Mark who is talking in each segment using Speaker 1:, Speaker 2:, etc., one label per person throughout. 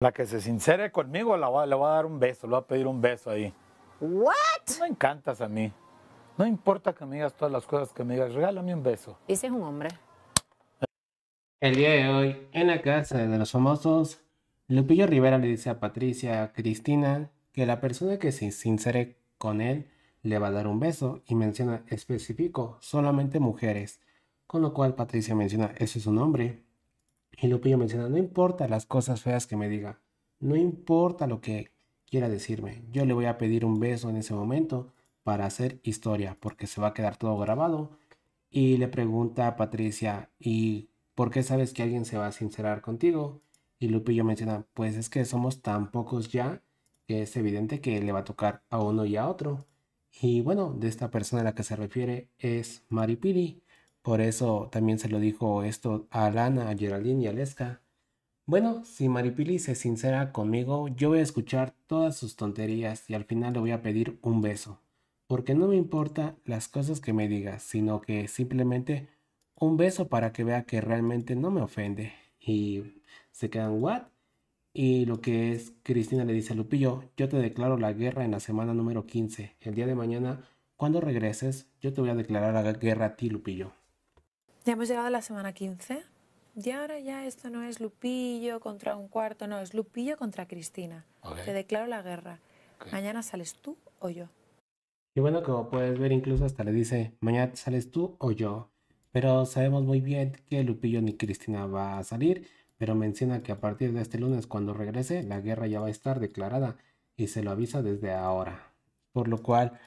Speaker 1: La que se sincere conmigo la va, le va a dar un beso, le va a pedir un beso ahí. ¿What? Me encantas a mí. No importa que me digas todas las cosas que me digas, regálame un beso. Ese es un hombre. El día de hoy, en la casa de los famosos, Lupillo Rivera le dice a Patricia Cristina que la persona que se sincere con él le va a dar un beso y menciona específico solamente mujeres, con lo cual Patricia menciona ese es un hombre y Lupillo menciona, no importa las cosas feas que me diga, no importa lo que quiera decirme, yo le voy a pedir un beso en ese momento para hacer historia, porque se va a quedar todo grabado. Y le pregunta a Patricia, ¿y por qué sabes que alguien se va a sincerar contigo? Y Lupillo menciona, pues es que somos tan pocos ya que es evidente que le va a tocar a uno y a otro. Y bueno, de esta persona a la que se refiere es Maripiri, por eso también se lo dijo esto a Lana, a Geraldine y a Leska. Bueno, si Maripili se sincera conmigo, yo voy a escuchar todas sus tonterías y al final le voy a pedir un beso. Porque no me importa las cosas que me digas, sino que simplemente un beso para que vea que realmente no me ofende. Y se quedan, ¿what? Y lo que es, Cristina le dice a Lupillo, yo te declaro la guerra en la semana número 15. El día de mañana, cuando regreses, yo te voy a declarar la guerra a ti, Lupillo.
Speaker 2: Ya hemos llegado a la semana 15 y ahora ya esto no es Lupillo contra un cuarto, no, es Lupillo contra Cristina. Te declaro la guerra. Mañana sales tú o yo.
Speaker 1: Y bueno, como puedes ver, incluso hasta le dice, mañana sales tú o yo. Pero sabemos muy bien que Lupillo ni Cristina va a salir, pero menciona que a partir de este lunes cuando regrese, la guerra ya va a estar declarada y se lo avisa desde ahora. Por lo cual,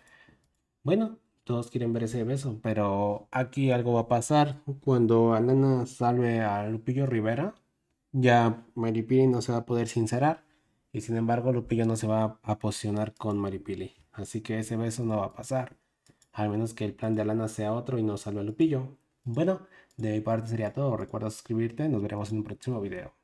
Speaker 1: bueno, todos quieren ver ese beso, pero aquí algo va a pasar. Cuando Alana salve a Lupillo Rivera, ya Maripili no se va a poder sincerar. Y sin embargo, Lupillo no se va a posicionar con Maripili. Así que ese beso no va a pasar. Al menos que el plan de Alana sea otro y no salve a Lupillo. Bueno, de mi parte sería todo. Recuerda suscribirte. Nos veremos en un próximo video.